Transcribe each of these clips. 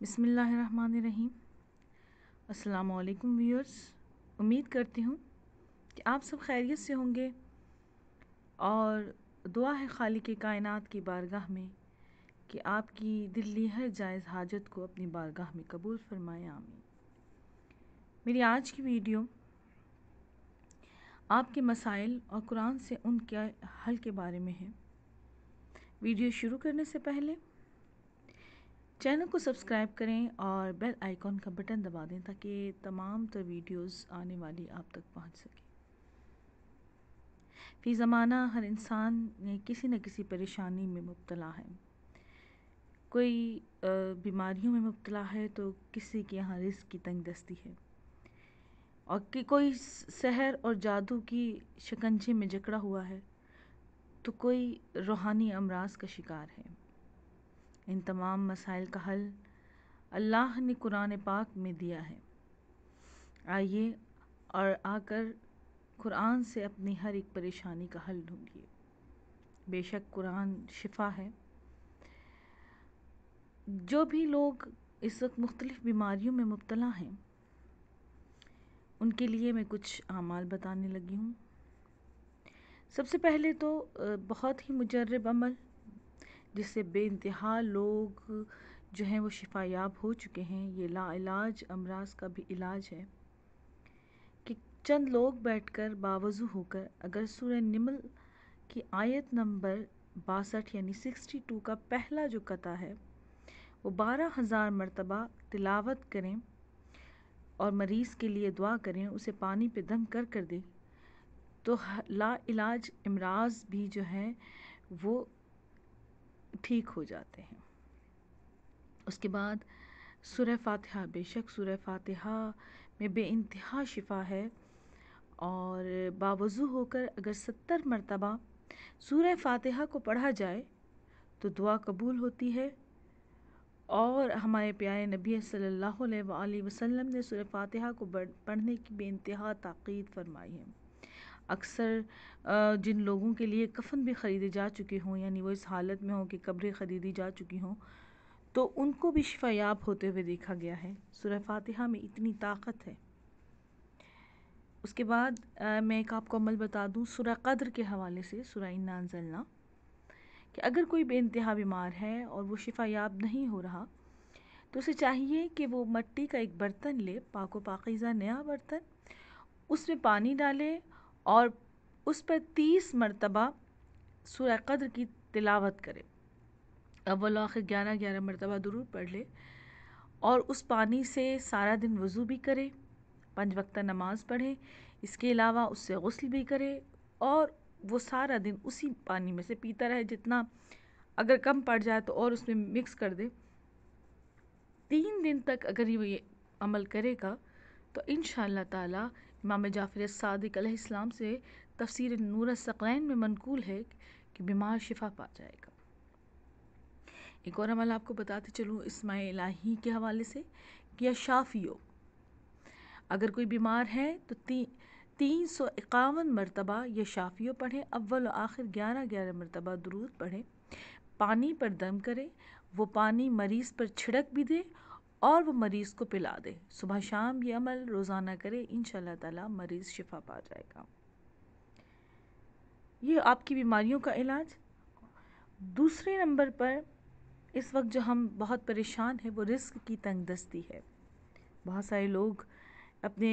बिसमीम् अल्लाम व्यूअर्स उम्मीद करती हूँ कि आप सब खैरियत से होंगे और दुआ है खाली के कायनात की बारगाह में कि आपकी दिल्ली हर जायज़ हाजत को अपनी बारगाह में कबूल फरमाए आमीन मेरी आज की वीडियो आपके मसाइल और कुरान से उनके हल के बारे में है वीडियो शुरू करने से पहले चैनल को सब्सक्राइब करें और बेल आइकॉन का बटन दबा दें ताकि तमाम तर वीडियोस आने वाली आप तक पहुंच सके फिर ज़माना हर इंसान किसी न किसी परेशानी में मुबतला है कोई बीमारियों में मुबतला है तो किसी के यहाँ रिस्क की तंग दस्ती है और कि कोई शहर और जादू की शिकंजे में जकड़ा हुआ है तो कोई रूहानी अमराज का शिकार है इन तमाम मसाइल का हल अल्लाह ने कुरान पाक में दिया है आइए और आकर कुरान से अपनी हर एक परेशानी का हल ढूंढिए बेशक कुरान शिफा है जो भी लोग इस वक्त मुख्तलिफ़ बीमारियों में मुबतला हैं उनके लिए मैं कुछ आमाल बताने लगी हूँ सबसे पहले तो बहुत ही मुजरब अमल जिससे बेानतहा लोग जो हैं वो शिफ़ायाब हो चुके हैं ये लाइलाज अमराज का भी इलाज है कि चंद लोग बैठकर बावजू होकर अगर सूर्य निमल की आयत नंबर बासठ यानी सिक्सटी टू का पहला जो कता है वो बारह हज़ार मरतबा तिलावत करें और मरीज़ के लिए दुआ करें उसे पानी पे दम कर कर दें तो ला इलाज इमराज भी जो है वो ठीक हो जाते हैं उसके बाद सूर्य फातिहा बेशक सूर्य फातिहा में बेानतहा शिफा है और बावज़ू होकर अगर सत्तर मरतबा सूर्य फातिहा को पढ़ा जाए तो दुआ कबूल होती है और हमारे प्यारे नबी सल्लल्लाहु अलैहि वसल्लम ने सूर्य फातिहा को पढ़ने की बेानतहा ताक़ीद फरमाई है अक्सर जिन लोगों के लिए कफ़न भी ख़रीदे जा चुके हों यानी वो इस हालत में हों कि कब्रें ख़रीदी जा चुकी हों तो उनको भी शिफ़ायाब होते हुए देखा गया है सुरह फातिहा में इतनी ताकत है उसके बाद आ, मैं एक आपको अमल बता दूं सुरह कद्र के हवाले से सुरह इन्ना कि अगर कोई बेानतहा बीमार है और वो शिफ़ायाब नहीं हो रहा तो उसे चाहिए कि वो मट्टी का एक बर्तन ले पाको पाकिज़ा नया बर्तन उसमें पानी डाले और उस पर तीस मरतबा सूर्य कद्र की तिलावत करे अब आखिर ग्यारह ग्यारह मरतबा दुरूद पढ़ ले और उस पानी से सारा दिन वज़ू भी करे पंच वक्ता नमाज़ पढ़े इसके अलावा उससे गसल भी करे और वो सारा दिन उसी पानी में से पीता रहे जितना अगर कम पड़ जाए तो और उसमें मिक्स कर दे तीन दिन तक अगर ये अमल करेगा तो इन ताला इमाम जाफ़र सदक अलैहिस्सलाम से तफसीर नूर सकैन में मनकूल है कि बीमार शिफा पा जाएगा एक और अमल आपको बताते चलूँ इसमा इलाही के हवाले से कि शाफ़ी योग अगर कोई बीमार है तो ती तीन सौ इक्यावन मरतबा यह शाफियो पढ़ें अव्वल आखिर ग्यारह ग्यारह मरतबा दरूद पढ़ें पानी पर दम करें वो पानी मरीज़ पर छिड़क भी दे और वो मरीज़ को पिला दे सुबह शाम ये अमल रोज़ाना करे इन ताला मरीज़ शिफा पा जाएगा ये आपकी बीमारियों का इलाज दूसरे नंबर पर इस वक्त जो हम बहुत परेशान हैं वो रिस्क की तंगदस्ती है बहुत सारे लोग अपने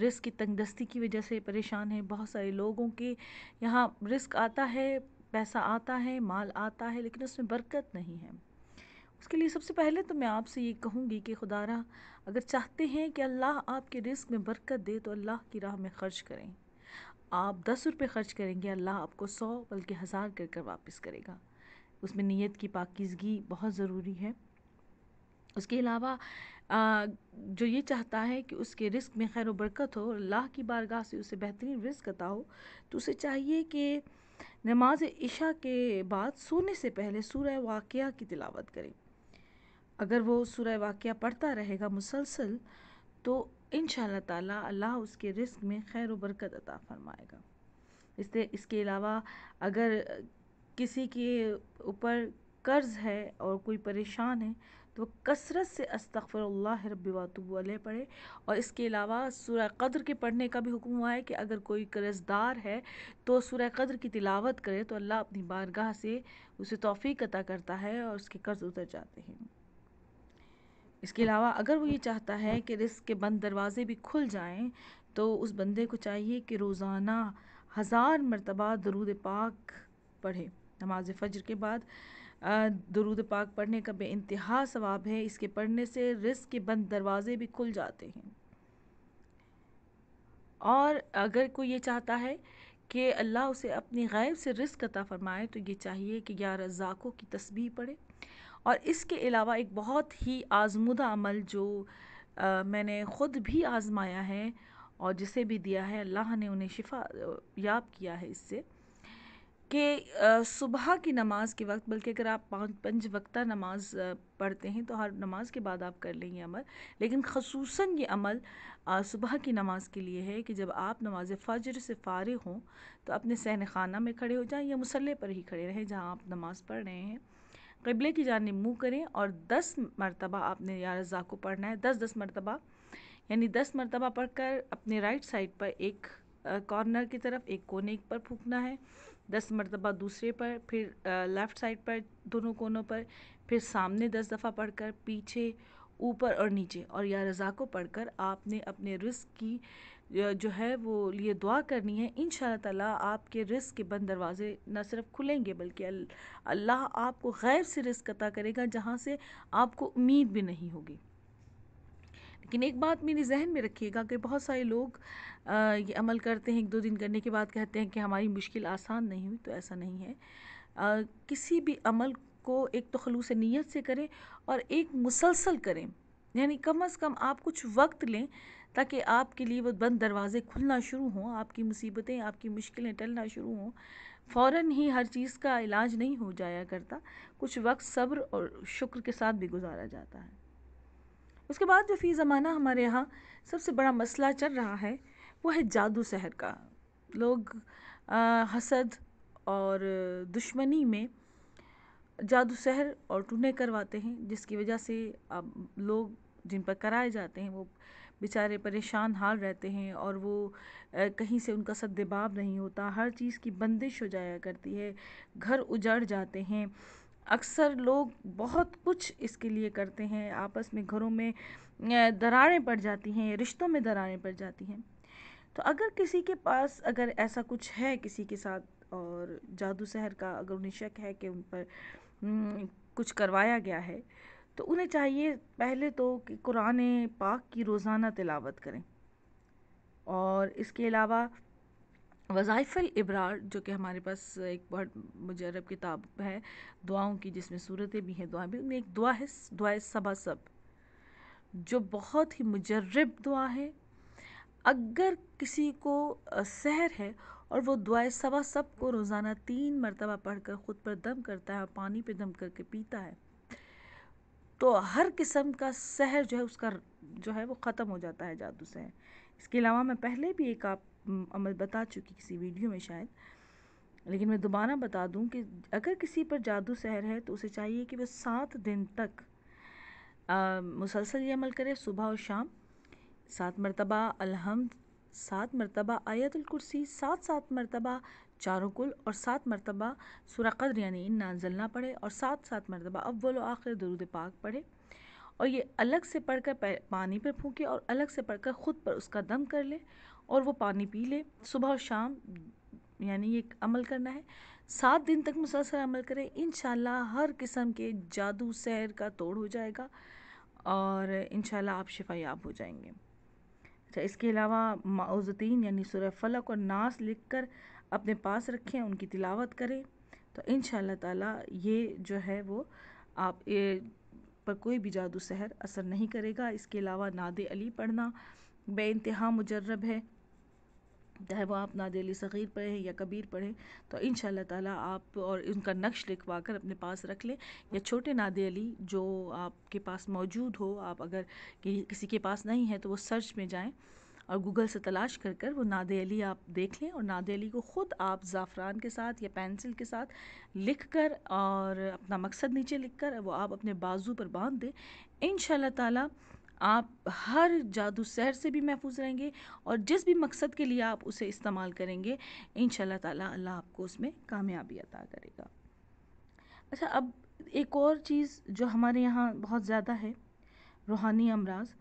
रिस्क की तंगदस्ती की वजह से परेशान हैं बहुत सारे लोगों के यहाँ रिस्क आता है पैसा आता है माल आता है लेकिन उसमें बरकत नहीं है उसके लिए सबसे पहले तो मैं आपसे ये कहूँगी कि खुदारा अगर चाहते हैं कि अल्लाह आपके रिस्क में बरकत दे तो अल्लाह की राह में ख़र्च करें आप दस रुपये ख़र्च करेंगे अल्लाह आपको सौ बल्कि हज़ार कर कर वापस करेगा उसमें नीयत की पाकिजगी बहुत ज़रूरी है उसके अलावा जो ये चाहता है कि उसके रिस्क में खैर बरकत हो अल्लाह की बारगाह से उसे बेहतरीन रिस्क अता हो तो उसे चाहिए कि नमाज इशा के बाद सोने से पहले सूर्य वाक़ की तिलावत करें अगर वो सूरह वाक़ पढ़ता रहेगा मुसलसल तो इन ताला अल्लाह उसके रिस्क में खैर बरकत अता फ़रमाएगा इससे इसके अलावा अगर किसी के ऊपर कर्ज़ है और कोई परेशान है तो कसरत से अस्तफ़र रबातबल पढ़े और इसके अलावा सूर्य कद्र के पढ़ने का भी हुक्म हुआ है कि अगर कोई कर्जदार है तो सूर्य कद्र की तिलावत करे तो अल्लाह अपनी बारगाह से उसे तोफ़ी अता करता है और उसके कर्ज़ उतर जाते हैं इसके अलावा अगर वो ये चाहता है कि रिस्क के बंद दरवाज़े भी खुल जाएं तो उस बंदे को चाहिए कि रोज़ाना हज़ार मरतबा दरूद पाक पढ़े नमाज फ़जर के बाद दरूद पाक पढ़ने का बेानतहा सवाब है इसके पढ़ने से रिस्क के बंद दरवाज़े भी खुल जाते हैं और अगर कोई ये चाहता है कि अल्लाह उसे अपनी गैब से रिस्क अता फ़रमाए तो ये चाहिए कि ग्यारह ज़ाक़ों की तस्बीह पढ़े और इसके अलावा एक बहुत ही आजमुदा अमल जो मैंने ख़ुद भी आज़माया है और जिसे भी दिया है अल्लाह ने उन्हें शिफा याब किया है इससे कि सुबह की नमाज़ के वक्त बल्कि अगर आप पाँच पंच वक्ता नमाज़ पढ़ते हैं तो हर नमाज के बाद आप कर लें ये अमल लेकिन खसूस ये अमल सुबह की नमाज़ के लिए है कि जब आप नमाज फ़जर से फ़ारग हों तो अपने सहन खाना में खड़े हो जाएं या मसल्ले पर ही खड़े रहें जहाँ आप नमाज़ पढ़ रहे हैं कबले की जानब मुँह करें और दस मरतबा आपने या रज़ा को पढ़ना है दस दस मरतबा यानी दस मरतबा पढ़कर अपने राइट साइड पर एक कॉर्नर की तरफ एक कोने पर फूकना है दस मरतबा दूसरे पर फिर लेफ़्ट साइड पर दोनों कोनों पर फिर सामने दस दफ़ा पढ़कर पीछे ऊपर और नीचे और या रज़ा को पढ़कर आपने अपने रिस्क की जो है वो लिए दुआ करनी है इन ताला आपके रिस्क के बंद दरवाज़े न सिर्फ खुलेंगे बल्कि अल्लाह आपको गैर से रिस्क अता करेगा जहाँ से आपको उम्मीद भी नहीं होगी लेकिन एक बात मेरे जहन में रखिएगा कि बहुत सारे लोग आ, ये अमल करते हैं एक दो दिन करने के बाद कहते हैं कि हमारी मुश्किल आसान नहीं हुई तो ऐसा नहीं है आ, किसी भी अमल को एक तो खलूस नीयत से करें और एक मुसलसल करें यानी कम अज़ कम आप कुछ वक्त लें ताकि आपके लिए वो बंद दरवाज़े खुलना शुरू हों आपकी मुसीबतें आपकी मुश्किलें टलना शुरू हों फ़ौर ही हर चीज़ का इलाज नहीं हो जाया करता कुछ वक्त सब्र और शुक्र के साथ भी गुजारा जाता है उसके बाद जो फ़ी ज़माना हमारे यहाँ सबसे बड़ा मसला चल रहा है वो है जादू सहर का लोग आ, हसद और दुश्मनी में जादू सहर और टूने करवाते हैं जिसकी वजह से अब लोग जिन पर कराए जाते हैं वो बेचारे परेशान हाल रहते हैं और वो कहीं से उनका सद्दबाव नहीं होता हर चीज़ की बंदिश हो जाया करती है घर उजड़ जाते हैं अक्सर लोग बहुत कुछ इसके लिए करते हैं आपस में घरों में दरारें पड़ जाती हैं रिश्तों में दरारें पड़ जाती हैं तो अगर किसी के पास अगर ऐसा कुछ है किसी के साथ और जादू सहर का अगर उन्हें शक है कि उन पर हम्म, कुछ करवाया गया है तो उन्हें चाहिए पहले तो कि कुरान पाक की रोज़ाना तिलावत करें और इसके अलावा वज़ाइफ़ल इब्रार जो कि हमारे पास एक बहुत मुजरब किताब है दुआओं की जिसमें सूरतें भी हैं दुआएं भी उनमें एक दुआ है दुआ सबा सब जो बहुत ही मुजरब दुआ है अगर किसी को सहर है और वो दुआए सवा सब को रोज़ाना तीन मरतबा पढ़कर ख़ुद पर दम करता है और पानी पे दम करके पीता है तो हर किस्म का सहर जो है उसका जो है वो ख़त्म हो जाता है जादू से इसके अलावा मैं पहले भी एक आप अमल बता चुकी किसी वीडियो में शायद लेकिन मैं दोबारा बता दूं कि अगर किसी पर जादू सहर है तो उसे चाहिए कि वह सात दिन तक मुसलसल ये अमल करे सुबह और शाम सात मरतबा अलहमद सात मरतबा आयतुल कुर्सी सात सात मरतबा चारों कुल और सात मरतबा कदर यानी इन्ना जलना पढ़े और सात सात मरतबा अव्वल आखिर दरुद पाक पढ़े और ये अलग से पढ़कर पानी पर फूके और अलग से पढ़कर ख़ुद पर उसका दम कर ले और वो पानी पी ले सुबह और शाम यानी ये अमल करना है सात दिन तक मुसलसल अमल करें इन हर किस्म के जादू सैर का तोड़ हो जाएगा और इन आप शिफायाब हो जाएंगे अच्छा इसके अलावा माउज़तीन यानी सुर फलक और नास लिख कर अपने पास रखें उनकी तिलावत करें तो इन ताला ये जो है वो आप पर कोई भी जादू सहर असर नहीं करेगा इसके अलावा नाद अली पढ़ना बे इंतहा मुजरब है चाहे वह आप नादेली सग़ीर पढ़ें या कबीर पढ़ें तो इन ताला आप और उनका नक्श लिखवा कर अपने पास रख लें या छोटे नादेली जो आपके पास मौजूद हो आप अगर किसी के पास नहीं है तो वो सर्च में जाएं और गूगल से तलाश कर कर वो नादेली आप देख लें और नादेली को ख़ुद आप ज़ाफ़रान के साथ या पेंसिल के साथ लिख कर और अपना मकसद नीचे लिख कर वो आप अपने बाजू पर बांध दें इन ताला आप हर जादू सहर से भी महफूज रहेंगे और जिस भी मकसद के लिए आप उसे इस्तेमाल करेंगे इन ताला अल्लाह आपको उसमें कामयाबी अता करेगा अच्छा अब एक और चीज़ जो हमारे यहाँ बहुत ज़्यादा है रूहानी अमराज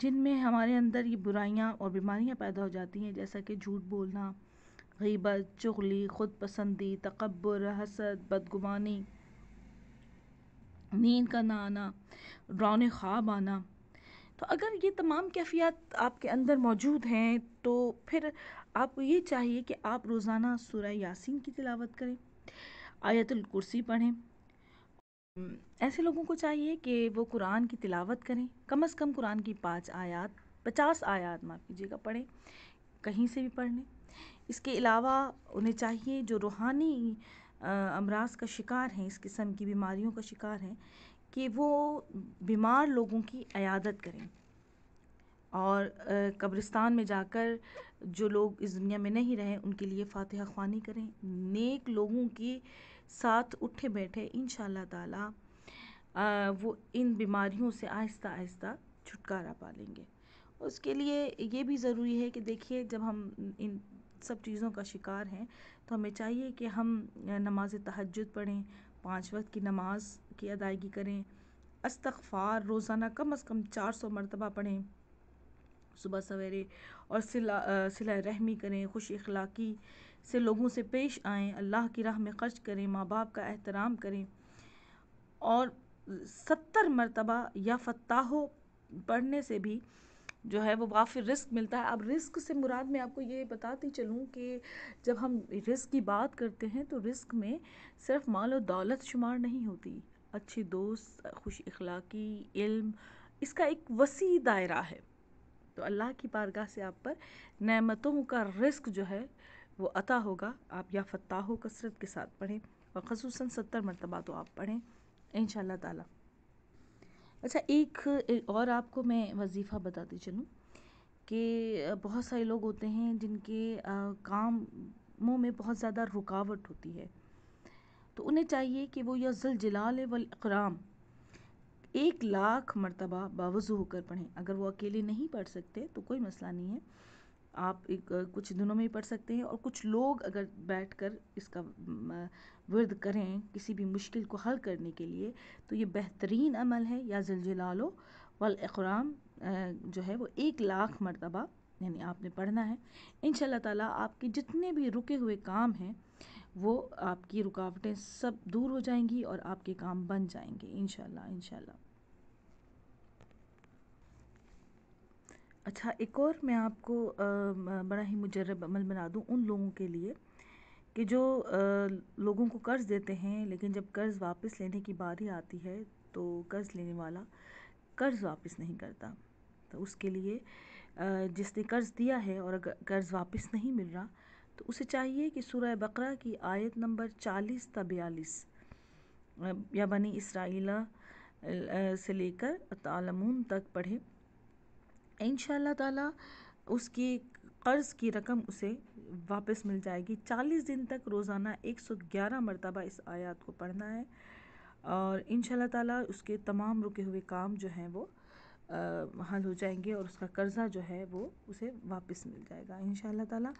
जिनमें हमारे अंदर ये बुराइयाँ और बीमारियाँ पैदा हो जाती हैं जैसा कि झूठ बोलना गीबत चुगली खुद पसंदी तकबर हसद बदगुमानी नींद का ना आना रौन ख्वाब आना तो अगर ये तमाम कैफियत आपके अंदर मौजूद हैं तो फिर आपको ये चाहिए कि आप रोज़ाना सूर्य यासीन की तिलावत करें आयतुल कुर्सी पढ़ें ऐसे लोगों को चाहिए कि वो कुरान की तिलावत करें कम अज़ कम कुरान की पाँच आयात पचास आयात माफ़ कीजिएगा पढ़ें कहीं से भी पढ़ लें इसके अलावा उन्हें चाहिए जो रूहानी अमराज का शिकार हैं इस किस्म की बीमारियों का शिकार हैं कि वो बीमार लोगों की अयादत करें और कब्रिस्तान में जाकर जो लोग इस दुनिया में नहीं रहे उनके लिए फ़ातह ख्वानी करें नेक लोगों के साथ उठे बैठे इन ताला वो इन बीमारियों से आहिस्ता आहिस्ता छुटकारा पा लेंगे उसके लिए ये भी ज़रूरी है कि देखिए जब हम इन सब चीज़ों का शिकार हैं तो हमें चाहिए कि हम नमाज तहजद पढ़ें पाँच वक्त की नमाज की अदायगी करें अस्तफार रोज़ाना कम अज़ कम चार सौ मरतबा पढ़ें सुबह सवेरे और सिला सिला रहमी करें खुश अखलाक़ी से लोगों से पेश आएँ अल्लाह की राह में ख़र्च करें माँ बाप का एहतराम करें और सत्तर मरतबा या फताहो पढ़ने से भी जो है वो वाफिर रिस्क मिलता है अब रिस्क से मुराद मैं आपको ये बताती चलूँ कि जब हम रिस्क की बात करते हैं तो रिस्क में सिर्फ माल और दौलत शुमार नहीं होती अच्छे दोस्त खुश अखलाक़ी इल्म इसका एक वसी दायरा है तो अल्लाह की बारगाह से आप पर नमतों का रिस्क जो है वो अता होगा आप या फताह कसरत के साथ पढ़ें और खसूस सत्तर मरतबा तो आप पढ़ें इन शाह अच्छा एक और आपको मैं वजीफ़ा बताती चलूँ कि बहुत सारे लोग होते हैं जिनके कामों में बहुत ज़्यादा रुकावट होती है तो उन्हें चाहिए कि वो या जलजलाल वल एक लाख मरतबा बावज़ू होकर पढ़ें अगर वो अकेले नहीं पढ़ सकते तो कोई मसला नहीं है आप एक कुछ दिनों में ही पढ़ सकते हैं और कुछ लोग अगर बैठ कर इसका वर्द करें किसी भी मुश्किल को हल करने के लिए तो ये बेहतरीन अमल है या जलजलालो वल इकराम जो है वो एक लाख मरतबा यानी आपने पढ़ना है इन ताला आपके जितने भी रुके हुए काम हैं वो आपकी रुकावटें सब दूर हो जाएंगी और आपके काम बन जाएंगे इन शाह अच्छा एक और मैं आपको बड़ा ही मुजरब अमल बना दूँ उन लोगों के लिए कि जो लोगों को कर्ज़ देते हैं लेकिन जब कर्ज़ वापस लेने की बारी आती है तो कर्ज़ लेने वाला कर्ज़ वापस नहीं करता तो उसके लिए जिसने कर्ज़ दिया है और अगर कर्ज़ वापस नहीं मिल रहा तो उसे चाहिए कि सूर्य बकरा की आयत नंबर चालीस ता बयालीस या बनी इसराइला से लेकर तालमून तक पढ़े इन ताला उसकी कर्ज़ की रकम उसे वापस मिल जाएगी चालीस दिन तक रोज़ाना एक सौ ग्यारह मरतबा इस आयात को पढ़ना है और इन ताला उसके तमाम रुके हुए काम जो हैं वो हल हो जाएंगे और उसका कर्ज़ा जो है वो उसे वापस मिल जाएगा इन ताला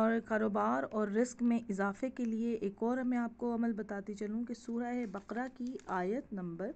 और कारोबार और रिस्क में इजाफे के लिए एक और मैं आपको अमल बताती चलूँ कि सूर्य बकरा की आयत नंबर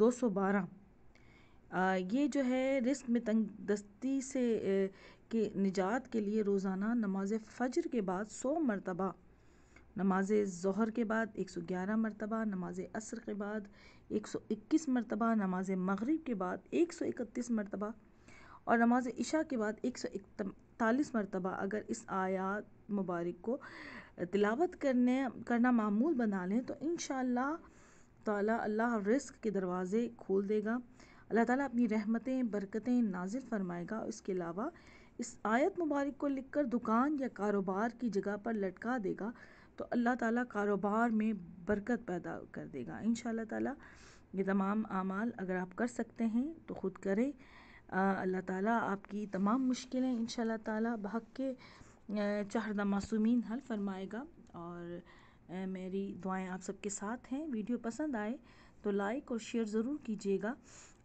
212 ये जो है रिस्क में तंग दस्ती से के निजात के लिए रोज़ाना नमाज फ़जर के बाद सौ मरतबा नमाज ज़हर के बाद 111 मरतबा नमाज असर के बाद 121 मरतबा नमाज मगरिब के बाद 131 मरतबा और नमाज इशा के बाद एक सौ इकतालीस मरतबा अगर इस आयात मुबारक को तिलावत करने करना मामूल बना लें तो इन ताला अल्लाह रिस्क के दरवाज़े खोल देगा अल्लाह ताला अपनी रहमतें बरकतें नाजिल फरमाएगा इसके अलावा इस आयत मुबारक को लिखकर दुकान या कारोबार की जगह पर लटका देगा तो अल्लाह ताला कारोबार में बरकत पैदा कर देगा इन ताला ये तमाम आमाल अगर आप कर सकते हैं तो ख़ुद करें अल्लाह ताला आपकी तमाम मुश्किलें इन ताला बहक के चाहदा मासूमिन हल फरमाएगा और मेरी दुआएं आप सबके साथ हैं वीडियो पसंद आए तो लाइक और शेयर ज़रूर कीजिएगा